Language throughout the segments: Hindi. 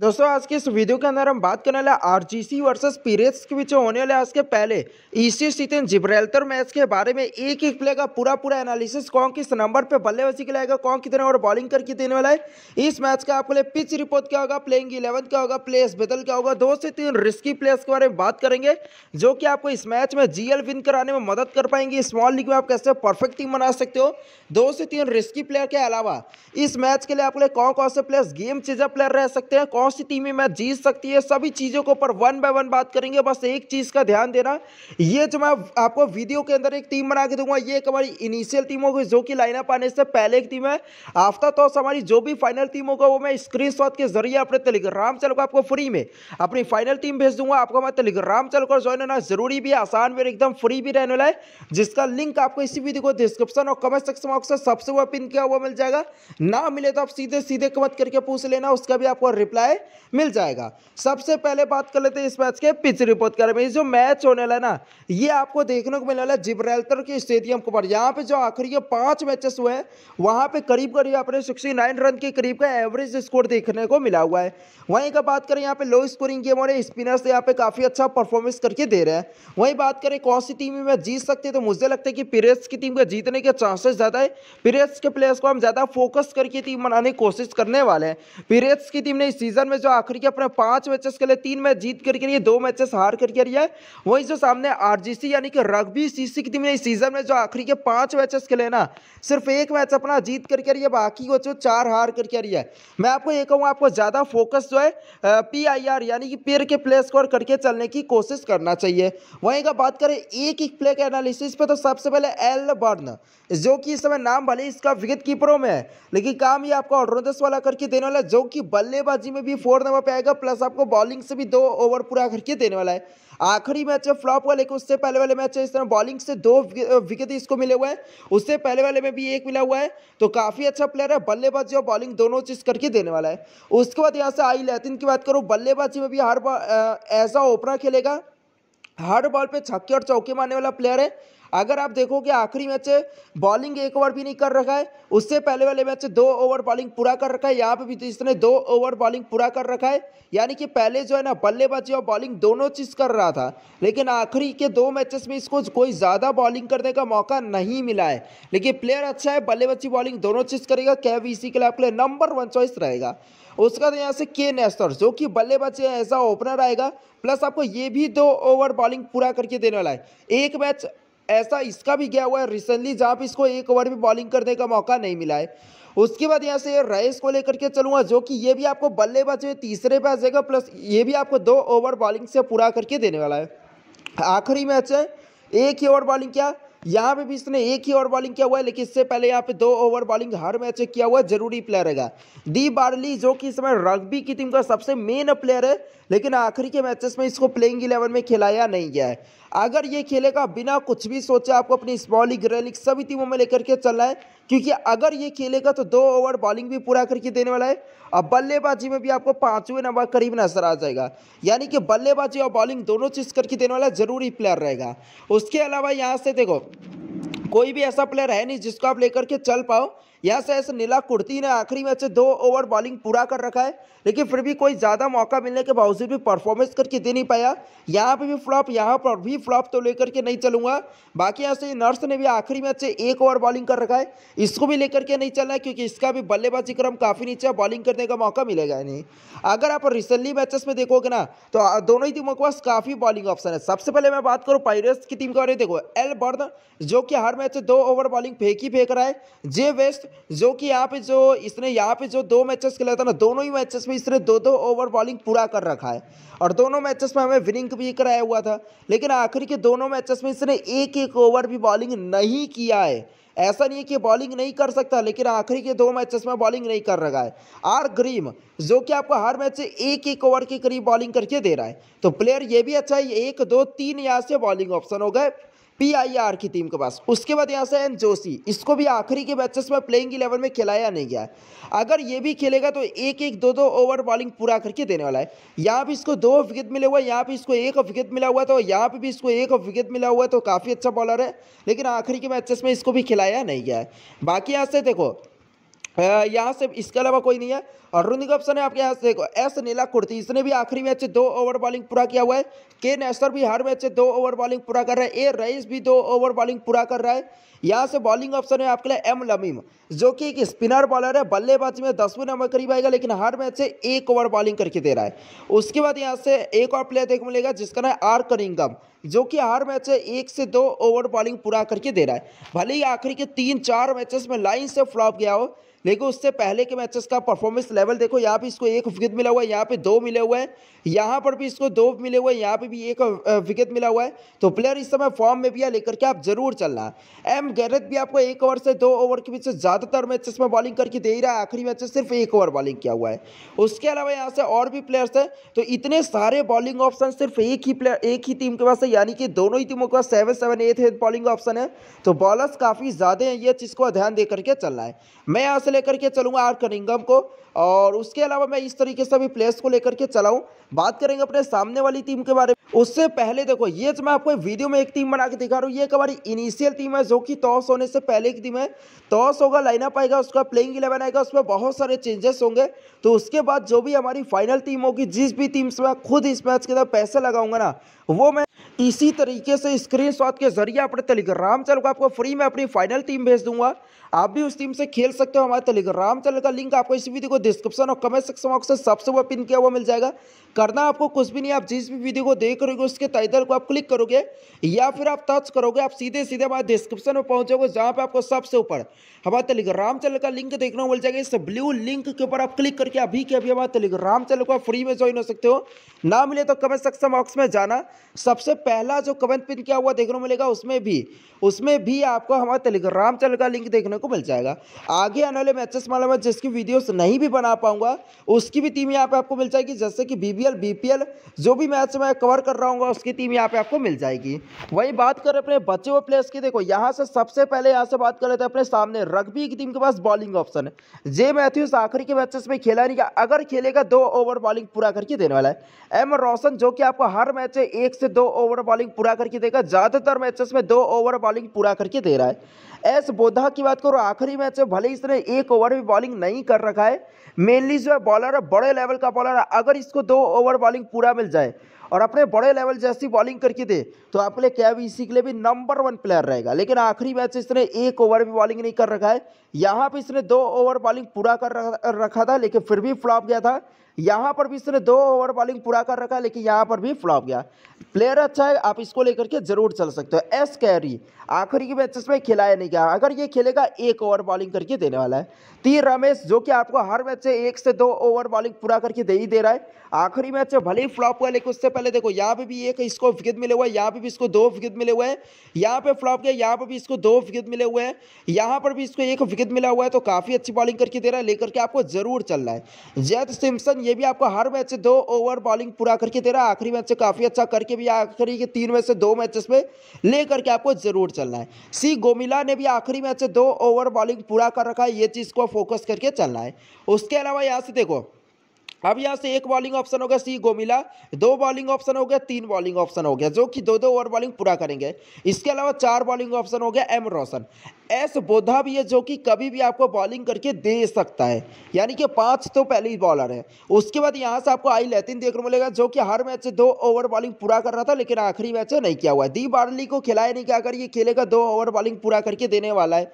दोस्तों आज के इस वीडियो के अंदर हम बात करने वाले आरजीसी वर्सेस पीरियड्स के बीच होने वाले आज के पहले ईसी सीतन जिब्रेल्टर मैच के बारे में एक एक प्ले का पूरा पूरा एनालिसिस कौन किस नंबर पे बल्लेबाजी खिलाएगा कौन कितने और बॉलिंग करके देने वाला है इस मैच का आपके लिए पिच रिपोर्ट क्या होगा प्लेइंग इलेवन क्या होगा प्लेस बदल क्या होगा दो से तीन रिस्की प्लेयर्स के बारे में बात करेंगे जो कि आपको इस मैच में जी विन कराने में मदद कर पाएंगे स्मॉल लीग में आप कैसे परफेक्ट टीम बना सकते हो दो से तीन रिस्की प्लेयर के अलावा इस मैच के लिए आपके लिए कौन कौन से प्लेयर्स गेम चीजा प्लेयर रह सकते हैं कौन सी टीम ये मैच जीत सकती है सभी चीज़ों के ऊपर वन बाय वन बात करेंगे बस एक चीज़ का ध्यान देना ये जो मैं आपको वीडियो के अंदर एक टीम बना के दूंगा ये एक हमारी इनिशियल टीम होगी जो कि लाइनअप आने से पहले एक टीम है आफ्ता तो हमारी जो भी फाइनल टीम होगा वो मैं स्क्रीन के जरिए अपने टेलीग्राम चैनल को आपको फ्री में अपनी फाइनल टीम भेज दूंगा आपको मैं टेलीग्राम चैनल को ज्वाइन होना जरूरी भी आसान भी एकदम फ्री भी रहने वाला है जिसका लिंक आपको इसी वीडियो को डिस्क्रिप्शन और कमेंट सेक्शन बॉक्स से सबसे वह पिन किया हुआ मिल जाएगा ना मिले तो आप सीधे सीधे कमेंट करके पूछ लेना उसका भी आपको रिप्लाई है मिल जाएगा सबसे पहले बात कर लेते हैं इस मैच के पिच रिपोर्ट के बारे में जो मैच होने वाला है ना ये आपको देखने को मिलने वाला है जिब्रेल्टर के स्टेडियम के ऊपर यहाँ पे जो आखिरी पांच मैचेस हुए हैं वहाँ पे करीब करीब आपने सिक्सटी नाइन रन के करीब का एवरेज स्कोर देखने को मिला हुआ है वहीं का बात करें यहाँ पे लो स्कोरिंग गेम और स्पिनर्स यहाँ पे काफ़ी अच्छा परफॉर्मेंस करके दे रहे हैं वहीं बात करें कौन सी टीम में जीत सकते तो मुझे लगता है कि पीरियस की टीम के जीतने के चांसेस ज़्यादा है पीरियस के प्लेयर्स को हम ज़्यादा फोकस करके टीम बनाने की कोशिश करने वाले हैं पीरियस की टीम ने इस सीजन पाकिस्तान में जो आखिरी अपने पांच मैचेस के लिए तीन मैच जीत करके लिए दो मैचेस हार करके रही है वहीं जो सामने आरजीसी यानी कि रग्बी सीसी की टीम ने इस सीजन में जो आखिरी के पांच मैचेस के लिए ना सिर्फ एक मैच अपना जीत करके रही है बाकी वो जो चार हार करके रही है मैं आपको ये कहूँ आपको ज़्यादा फोकस जो है पी यानी कि पेयर के प्ले स्कोर करके चलने की कोशिश करना चाहिए वहीं का बात करें एक एक प्ले के एनालिसिस पे तो सबसे पहले एल बर्न जो कि इस समय नाम भले इसका विकेट कीपरों में है लेकिन काम ये आपको ऑलराउंडर्स वाला करके देने वाला जो कि बल्लेबाजी में भी भी फोर नंबर पे आएगा प्लस आपको बॉलिंग से भी दो ओवर पूरा करके देने वाला है आखिरी मैच है फ्लॉप वाले लेकिन उससे पहले वाले मैच है इस तरह बॉलिंग से दो विकेट इसको मिले हुए हैं उससे पहले वाले में भी एक मिला हुआ है तो काफ़ी अच्छा प्लेयर है बल्लेबाजी और बॉलिंग दोनों चीज़ करके देने वाला है उसके बाद यहाँ से आई लैतिन की बात करूँ बल्लेबाजी में भी हर एज आ ओपनर खेलेगा हर बॉल पे छक्के और चौके मारने वाला प्लेयर है अगर आप देखो कि आखिरी मैच बॉलिंग एक ओवर भी नहीं कर रखा है उससे पहले वाले मैच दो ओवर बॉलिंग पूरा कर रखा है यहाँ पे भी जिसने तो दो ओवर बॉलिंग पूरा कर रखा है यानी कि पहले जो है ना बल्लेबाजी और बॉलिंग दोनों चीज़ कर रहा था लेकिन आखिरी के दो मैचेस में इसको कोई ज़्यादा बॉलिंग करने का मौका नहीं मिला है लेकिन प्लेयर अच्छा है बल्लेबाजी बॉलिंग दोनों चीज़ करेगा कैब इसी के लिए आपके नंबर वन चॉइस रहेगा उसका तो यहाँ से के नेस्तर जो कि बल्लेबाजी ऐसा ओपनर आएगा प्लस आपको ये भी दो ओवर बॉलिंग पूरा करके देने वाला है एक मैच ऐसा इसका भी गया हुआ है रिसेंटली जहाँ पर इसको एक ओवर भी बॉलिंग करने का मौका नहीं मिला है उसके बाद यहाँ से रईस को लेकर के चलूँगा जो कि ये भी आपको बल्लेबाज में तीसरे पे आ जाएगा प्लस ये भी आपको दो ओवर बॉलिंग से पूरा करके देने वाला है आखिरी मैच है एक ही ओवर बॉलिंग किया यहाँ पे भी इसने एक ही ओवर बॉलिंग किया हुआ है लेकिन इससे पहले यहाँ पे दो ओवर बॉलिंग हर मैच में किया हुआ है जरूरी प्लेयर है दी बार्ली जो कि इस समय रग्बी की टीम का सबसे मेन प्लेयर है लेकिन आखिरी के मैचेस में इसको प्लेइंग इलेवन में खिलाया नहीं गया है अगर ये खेलेगा बिना कुछ भी सोचे आपको अपनी बॉलिंग रैलिंग सभी टीमों में लेकर के चलना है क्योंकि अगर ये खेलेगा तो दो ओवर बॉलिंग भी पूरा करके देने वाला है और बल्लेबाजी में भी आपको पाँचवें नंबर करीब नजर आ जाएगा यानी कि बल्लेबाजी और बॉलिंग दोनों चीज़ करके देने वाला जरूरी प्लेयर रहेगा उसके अलावा यहाँ से देखो कोई भी ऐसा प्लेयर है नहीं जिसको आप लेकर के चल पाओ यहाँ से ऐसे नीला कुर्ती ने आखिरी मैच से दो ओवर बॉलिंग पूरा कर रखा है लेकिन फिर भी कोई ज़्यादा मौका मिलने के बावजूद भी परफॉर्मेंस करके दे नहीं पाया यहाँ पे भी फ्लॉप यहाँ पर भी फ्लॉप तो लेकर के नहीं चलूंगा बाकी ऐसे नर्स ने भी आखिरी मैच से एक ओवर बॉलिंग कर रखा है इसको भी लेकर के नहीं चलना है क्योंकि इसका भी बल्लेबाजी क्रम काफ़ी नीचे बॉलिंग करने का मौका मिलेगा नहीं अगर आप रिसेंटली मैचेस में देखोगे ना तो दोनों ही टीमों के पास काफ़ी बॉलिंग ऑप्शन है सबसे पहले मैं बात करूँ पायरेट्स की टीम के बारे में देखो एल बर्न जो कि हर मैच से दो ओवर बॉलिंग फेंक ही फेंक रहा है जे वेस्ट जो कि यहाँ पे जो इसने यहाँ पे जो दो मैचेस खेला था ना दोनों ही मैचेस में इसने दो दो ओवर बॉलिंग पूरा कर रखा है और दोनों मैचेस में हमें विनिंग भी कराया हुआ था लेकिन आखिरी के दोनों मैचेस में इसने एक एक ओवर भी बॉलिंग नहीं किया है ऐसा नहीं है कि बॉलिंग नहीं कर सकता लेकिन आखिरी के दो मैचेस में बॉलिंग नहीं कर रहा है आर ग्रीम जो कि आपको हर मैच से एक एक ओवर के करीब बॉलिंग करके दे रहा है तो प्लेयर ये भी अच्छा है एक दो तीन यहाँ से बॉलिंग ऑप्शन हो गए पीआईआर की टीम के पास उसके बाद यहाँ से एन जोशी इसको भी आखिरी के मैचेस में प्लेइंग इलेवन में खिलाया नहीं गया अगर ये भी खेलेगा तो एक एक दो दो ओवर बॉलिंग पूरा करके देने वाला है यहाँ पे इसको दो विकेट मिले हुआ यहाँ पे इसको एक विकेट मिला हुआ तो यहाँ पे भी इसको एक विकेट मिला हुआ है तो काफ़ी अच्छा बॉलर है लेकिन आखिरी के मैचेस में इसको भी खिलाया नहीं गया है बाकी यहाँ से देखो यहाँ से इसके अलावा कोई नहीं है और रुनिक ऑप्शन है आपके यहाँ से एस नीला कुर्ती इसने भी आखिरी मैच दो ओवर बॉलिंग पूरा किया हुआ है के नेस्टर भी हर मैच दो ओवर बॉलिंग पूरा कर रहा है ए रईस भी दो ओवर बॉलिंग पूरा कर रहा है यहाँ से बॉलिंग ऑप्शन है आपके लिए एम लमीम जो कि एक स्पिनर बॉलर है बल्लेबाजी में दसवें नंबर करीब आएगा लेकिन हर मैच से एक ओवर बॉलिंग करके दे रहा है उसके बाद यहाँ से एक और प्लेयर देखने मिलेगा जिसका नाम आर करिंगम जो कि हर मैच से एक से दो ओवर बॉलिंग पूरा करके दे रहा है भले ही आखिरी के तीन चार मैचेस में लाइन से फ्लॉप गया हो लेकिन उससे पहले के मैचेस का परफॉर्मेंस लेवल देखो यहाँ पे इसको एक विकेट मिला हुआ है यहाँ पे दो मिले हुए हैं यहाँ पर भी इसको दो मिले हुए हैं यहाँ पे भी एक विकेट मिला हुआ है तो प्लेयर इस समय फॉर्म में भी है लेकर के आप जरूर चलना एम गैरत भी आपको एक ओवर से दो ओवर के बीच ज़्यादातर मैचेस में बॉलिंग करके दे ही रहा है आखिरी मैच सिर्फ एक ओवर बॉलिंग किया हुआ है उसके अलावा यहाँ से और भी प्लेयर्स हैं तो इतने सारे बॉलिंग ऑप्शन सिर्फ एक ही प्लेयर एक ही टीम के पास है यानी कि दोनों ही टीमों के पास seven seven eight eight bowling option है तो बॉलर्स काफ़ी ज़्यादा हैं ये चीज़ को ध्यान दे करके चलना है मैं यहाँ से लेकर के चलूँगा आर कनिंगम को और उसके अलावा मैं इस तरीके से भी प्लेयर्स को लेकर के चलाऊँ बात करेंगे अपने सामने वाली टीम के बारे में उससे पहले देखो ये जो मैं आपको वीडियो में एक टीम बना के दिखा रहा हूँ ये एक हमारी इनिशियल टीम है जो कि टॉस होने से पहले की टीम है टॉस होगा लाइनअप आएगा उसका प्लेइंग इलेवन आएगा उसमें बहुत सारे चेंजेस होंगे तो उसके बाद जो भी हमारी फाइनल टीम होगी जिस भी टीम से मैं खुद इस मैच के अंदर पैसे लगाऊंगा ना वो मैं इसी तरीके से स्क्रीन के जरिए अपने टेलीग्राम चैनल को आपको फ्री में अपनी फाइनल टीम भेज दूंगा आप भी उस टीम से खेल सकते हो हमारे टेलीग्राम चैनल का लिंक आपको इस वीडियो को डिस्क्रिप्शन और कमेंट सेक्शन बॉक्स में सबसे ऊपर पिन किया हुआ मिल जाएगा करना आपको कुछ भी नहीं आप जिस भी वीडियो को देख रहे हो उसके टाइटल को आप क्लिक करोगे या फिर आप टच करोगे आप सीधे सीधे हमारे डिस्क्रिप्शन में पहुंचोगे जहां पर आपको सबसे ऊपर हमारे टेलीग्राम चैनल का लिंक देखने को मिल जाएगा इस ब्लू लिंक के ऊपर आप क्लिक करके अभी के अभी हमारे टेलीग्राम चैनल को फ्री में ज्वाइन हो सकते हो ना मिले तो कमेंट सेक्शन बॉक्स में जाना सबसे पहला जो कमेंट पिन किया हुआ देखने को मिलेगा उसमें भी उसमें भी आपको हमारे टेलीग्राम चैनल का लिंक देखने को मिल जाएगा आगे आने वाले एम एच एस मालूम है जिसकी वीडियोस नहीं भी बना पाऊंगा उसकी भी टीम यहाँ पे आपको मिल जाएगी जैसे कि बी बी जो भी मैच मैं कवर कर रहा हूँ उसकी टीम यहाँ पे आपको मिल जाएगी वही बात करें अपने बचे हुए प्लेयर्स की देखो यहाँ से सबसे पहले यहाँ से बात कर लेते हैं अपने सामने रग्बी की टीम के पास बॉलिंग ऑप्शन है जे मैथ्यूज आखिरी के मैचेस में खेला नहीं गया अगर खेलेगा दो ओवर बॉलिंग पूरा करके देने वाला है एम रोशन जो कि आपको हर मैच में एक से दो ओवर बॉलिंग पूरा करके देगा ज़्यादातर मैचेस में दो ओवर बॉलिंग पूरा करके दे रहा है एस बोधा की बात करो आखिरी मैच में भले ही इसने एक एक ओवर में बॉलिंग नहीं कर रखा है मेनली जो है बॉलर है बड़े लेवल का बॉलर है अगर इसको दो ओवर बॉलिंग पूरा मिल जाए और अपने बड़े लेवल जैसी बॉलिंग करके दे तो आपके लिए केवीसी के लिए भी नंबर वन प्लेयर रहेगा लेकिन आखिरी मैच इसने एक ओवर भी बॉलिंग नहीं कर रखा है यहाँ पर इसने दो ओवर बॉलिंग पूरा कर रखा था लेकिन फिर भी फ्लॉप गया था यहाँ पर भी इसने दो ओवर बॉलिंग पूरा कर रखा है लेकिन यहाँ पर भी फ्लॉप गया प्लेयर अच्छा है आप इसको लेकर के जरूर चल सकते हो एस कैरी आखिरी के मैचेस में खिलाया नहीं गया अगर ये खेलेगा एक ओवर बॉलिंग करके देने वाला है तीर रमेश जो कि आपको हर मैच से एक से दो ओवर बॉलिंग पूरा करके दे ही दे रहा है आखिरी मैच से भले ही फ्लॉप हुआ लेकिन उससे पहले देखो यहाँ पे भी एक इसको विकेट मिले हुआ यहाँ पे भी इसको दो विकेट मिले हुए हैं यहाँ पे फ्लॉप गया यहाँ पर भी इसको दो विकेट मिले हुए हैं यहाँ पर भी इसको एक विकेट मिला हुआ है तो काफ़ी अच्छी बॉलिंग करके दे रहा है लेकर के आपको जरूर चल रहा है जैत सिम्सन ये भी आपको हर मैच से दो ओवर बॉलिंग पूरा करके दे रहा है आखिरी मैच से काफ़ी अच्छा करके भी आखिरी के तीन मैच से दो मैचेस में ले करके आपको जरूर चल रहा है सी गोमिला ने भी आखिरी मैच से दो ओवर बॉलिंग पूरा कर रखा है ये चीज़ को फोकस करके चल रहा है उसके अलावा यहाँ से देखो अब यहाँ से एक बॉलिंग ऑप्शन होगा सी गोमिला दो बॉलिंग ऑप्शन हो गया तीन बॉलिंग ऑप्शन हो गया जो कि दो दो ओवर बॉलिंग पूरा करेंगे इसके अलावा चार बॉलिंग ऑप्शन हो गया एम रोशन एस बोधा भी है जो कि कभी भी आपको बॉलिंग करके दे सकता है यानी कि पांच तो पहले ही बॉलर है उसके बाद यहाँ से आपको आई लैतिन देखने को मिलेगा जो कि हर मैच दो ओवर बॉलिंग पूरा कर रहा था लेकिन आखिरी मैच नहीं किया हुआ है दी बार्ली को खिलाया नहीं क्या कर ये खेलेगा दो ओवर बॉलिंग पूरा करके देने वाला है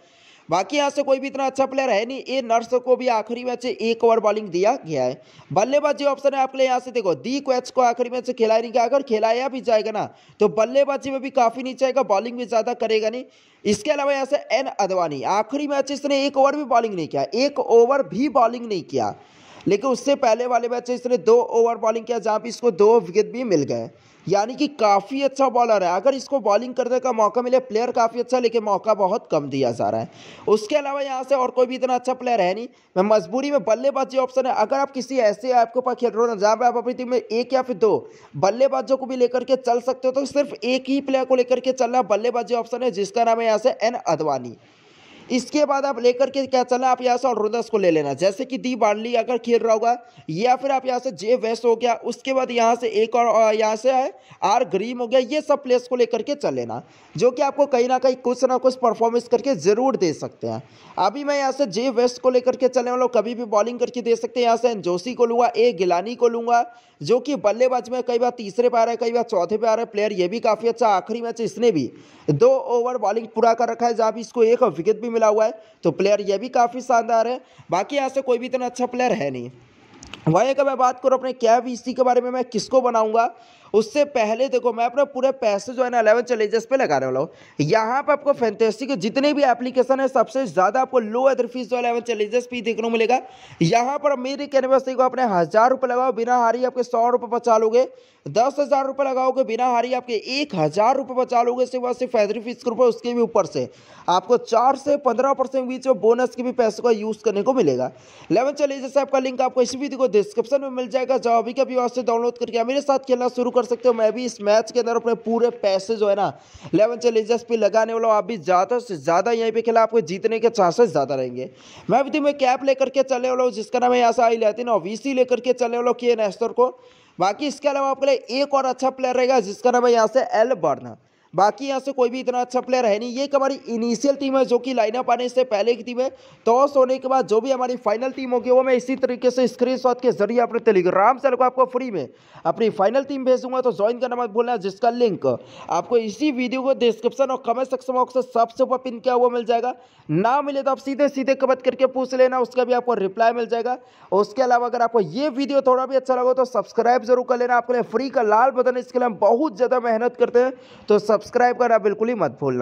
बाकी यहाँ से कोई भी इतना अच्छा प्लेयर है नहीं ए नर्स को भी आखिरी मैच एक ओवर बॉलिंग दिया गया है बल्लेबाजी ऑप्शन है आपके लिए यहाँ से देखो दी क्वेच को आखिरी मैच खिलाया नहीं गया अगर खिलाया भी जाएगा ना तो बल्लेबाजी में भी काफ़ी नीचे आएगा बॉलिंग भी ज़्यादा करेगा नहीं इसके अलावा यहाँ से एन अदवानी आखिरी मैच इसने एक ओवर भी बॉलिंग नहीं किया एक ओवर भी बॉलिंग नहीं किया लेकिन उससे पहले वाले मैच इसने दो ओवर बॉलिंग किया जहाँ पर इसको दो विकेट भी मिल गए यानी कि काफ़ी अच्छा बॉलर है अगर इसको बॉलिंग करने का मौका मिले प्लेयर काफ़ी अच्छा लेकिन मौका बहुत कम दिया जा रहा है उसके अलावा यहाँ से और कोई भी इतना अच्छा प्लेयर है नहीं मैं मजबूरी में बल्लेबाजी ऑप्शन है अगर आप किसी ऐसे ऐप के पास खेल रहे हो ना जहाँ पर आप अपनी टीम में एक या फिर दो बल्लेबाजों को भी लेकर के चल सकते हो तो सिर्फ एक ही प्लेयर को लेकर के चलना बल्लेबाजी ऑप्शन है जिसका नाम है यहाँ से एन अडवाणी इसके बाद आप लेकर के क्या चलना आप यहाँ से ऑलराउंडर्स को ले लेना जैसे कि दी बार्ली अगर खेल रहा होगा या फिर आप यहाँ से जे वेस्ट हो गया उसके बाद यहाँ से एक और यहाँ से है आर ग्रीम हो गया ये सब प्लेस को लेकर के चल लेना जो कि आपको कहीं ना कहीं कुछ ना कुछ परफॉर्मेंस करके ज़रूर दे सकते हैं अभी मैं यहाँ से जे वेस्ट को लेकर के चलने वाला हूँ कभी भी बॉलिंग करके दे सकते हैं यहाँ से जोशी को लूँगा ए गिलानी को लूँगा जो कि बल्लेबाज में कई बार तीसरे पे आ रहा है कई बार चौथे पे आ रहा है प्लेयर ये भी काफ़ी अच्छा आखिरी मैच इसने भी दो ओवर बॉलिंग पूरा कर रखा है जहाँ भी इसको एक विकेट भी मिला हुआ है तो प्लेयर ये भी काफ़ी शानदार है बाकी यहाँ से कोई भी इतना अच्छा प्लेयर है नहीं वहीं अगर मैं बात करूँ अपने कैब इसी के बारे में मैं किसको बनाऊंगा उससे पहले देखो मैं अपना पूरे पैसे जो है ना अलेवन चैलेंजेस पे लगाने वाला हूँ यहाँ पर आपको फैंटेसी के जितने भी एप्लीकेशन है सबसे ज़्यादा आपको लो एदर फीस जो अलेवन चैलेंजेस पे देखने को मिलेगा यहाँ पर मेरे कैनवासी को आपने हज़ार रुपये लगाओ बिना हारी आपके सौ रुपये बचा लोगे दस हज़ार रुपये लगाओगे बिना हारी आपके एक हज़ार रुपये बचा लोगे सिर्फ बाद सिर्फ एदरी फीस रुपये उसके भी ऊपर से आपको चार से पंद्रह परसेंट बीच में बोनस के भी पैसों का यूज़ करने को मिलेगा लेवन चैलेंजेस ऐप का लिंक आपको इसी वीडियो को डिस्क्रिप्शन में मिल जाएगा जो अभी का भी से डाउनलोड करके मेरे साथ खेलना शुरू कर सकते हो मैं भी इस मैच के अंदर अपने पूरे पैसे जो है ना लेवन चैलेंजर्स पे लगाने वाला हूँ आप भी ज़्यादा से ज़्यादा यहीं पे खेला आपको जीतने के चांसेस ज़्यादा रहेंगे मैं भी तुम्हें तो कैप लेकर के चले वाला हूँ जिसका नाम यहाँ से आई लेती ना ओवीसी लेकर के चले वाला हूँ के नेस्टर को बाकी इसके अलावा आपके लिए एक और अच्छा प्लेयर रहेगा जिसका नाम है यहाँ से एल बर्न बाकी यहाँ से कोई भी इतना अच्छा प्लेयर है नहीं ये एक हमारी इनिशियल टीम है जो कि लाइनअप आने से पहले की टीम है टॉस होने के बाद जो भी हमारी फाइनल टीम होगी वो मैं इसी तरीके से स्क्रीन के जरिए अपने टेलीग्राम से को आपको फ्री में अपनी फाइनल टीम भेजूंगा तो ज्वाइन करना मत भूलना जिसका लिंक आपको इसी वीडियो को डिस्क्रिप्शन और कमेंट सेक्शन बॉक्स से सबसे ऊपर पिन किया हुआ मिल जाएगा ना मिले तो आप सीधे सीधे कमेंट करके पूछ लेना उसका भी आपको रिप्लाई मिल जाएगा उसके अलावा अगर आपको ये वीडियो थोड़ा भी अच्छा लगा तो सब्सक्राइब जरूर कर लेना आपके लिए फ्री का लाल बटन इसके लिए हम बहुत ज़्यादा मेहनत करते हैं तो सब सब्सक्राइब करना बिल्कुल ही मत भूलना